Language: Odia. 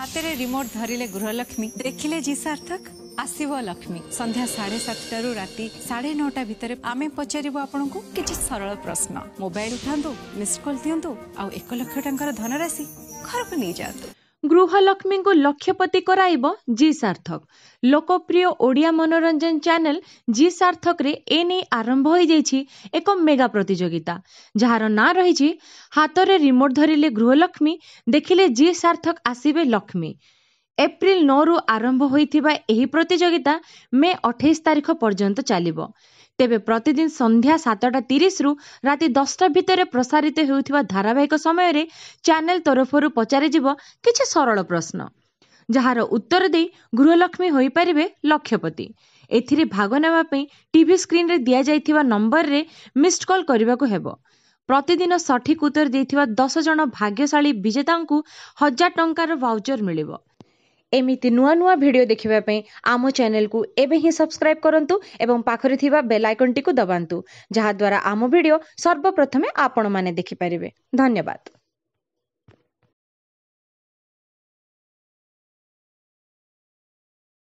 ହାତରେ ରିମୋଟ୍ ଧରିଲେ ଗୃହଲକ୍ଷ୍ମୀ ଦେଖିଲେ ଜି ସାର୍ଥକ ଆସିବ ଲକ୍ଷ୍ମୀ ସନ୍ଧ୍ୟା ସାଢ଼େ ସାତଟାରୁ ରାତି ସାଢ଼େ ନଅଟା ଭିତରେ ଆମେ ପଚାରିବୁ ଆପଣଙ୍କୁ କିଛି ସରଳ ପ୍ରଶ୍ନ ମୋବାଇଲ ଉଠାନ୍ତୁ ମିସ୍ କଲ୍ ଦିଅନ୍ତୁ ଆଉ ଏକ ଲକ୍ଷ ଟଙ୍କାର ଧନରାଶି ଘରକୁ ନେଇଯାଆନ୍ତୁ ଗୃହଲକ୍ଷ୍ମୀଙ୍କୁ ଲକ୍ଷ୍ୟପତି କରାଇବ ଜି ସାର୍ଥକ ଲୋକପ୍ରିୟ ଓଡ଼ିଆ ମନୋରଞ୍ଜନ ଚ୍ୟାନେଲ ଜି ସାର୍ଥକରେ ଏ ନେଇ ଆରମ୍ଭ ହୋଇଯାଇଛି ଏକ ମେଗା ପ୍ରତିଯୋଗିତା ଯାହାର ନାଁ ରହିଛି ହାତରେ ରିମୋଟ୍ ଧରିଲେ ଗୃହଲକ୍ଷ୍ମୀ ଦେଖିଲେ ଜି ସାର୍ଥକ ଆସିବେ ଲକ୍ଷ୍ମୀ ଏପ୍ରିଲ ନଅରୁ ଆରମ୍ଭ ହୋଇଥିବା ଏହି ପ୍ରତିଯୋଗିତା ମେ ଅଠେଇଶ ତାରିଖ ପର୍ଯ୍ୟନ୍ତ ଚାଲିବ ତେବେ ପ୍ରତିଦିନ ସନ୍ଧ୍ୟା ସାତଟା ତିରିଶରୁ ରାତି ଦଶଟା ଭିତରେ ପ୍ରସାରିତ ହେଉଥିବା ଧାରାବାହିକ ସମୟରେ ଚ୍ୟାନେଲ ତରଫରୁ ପଚାରିଯିବ କିଛି ସରଳ ପ୍ରଶ୍ନ ଯାହାର ଉତ୍ତର ଦେଇ ଗୃହଲକ୍ଷ୍ମୀ ହୋଇପାରିବେ ଲକ୍ଷ୍ୟପତି ଏଥିରେ ଭାଗ ନେବା ପାଇଁ ଟିଭି ସ୍କ୍ରିନ୍ରେ ଦିଆଯାଇଥିବା ନମ୍ବରରେ ମିସ୍ଡ କଲ୍ କରିବାକୁ ହେବ ପ୍ରତିଦିନ ସଠିକ୍ ଉତ୍ତର ଦେଇଥିବା ଦଶ ଜଣ ଭାଗ୍ୟଶାଳୀ ବିଜେତାଙ୍କୁ ହଜାର ଟଙ୍କାର ଭାଉଚର୍ ମିଳିବ ଏମିତି ନୂଆ ନୂଆ ଭିଡ଼ିଓ ଦେଖିବା ପାଇଁ ଆମ ଚ୍ୟାନେଲକୁ ଏବେ ହିଁ ସବସ୍କ୍ରାଇବ୍ କରନ୍ତୁ ଏବଂ ପାଖରେ ଥିବା ବେଲ୍ ଆଇକନ୍ଟିକୁ ଦବାନ୍ତୁ ଯାହାଦ୍ୱାରା ଆମ ଭିଡ଼ିଓ ସର୍ବପ୍ରଥମେ ଆପଣମାନେ ଦେଖିପାରିବେ ଧନ୍ୟବାଦ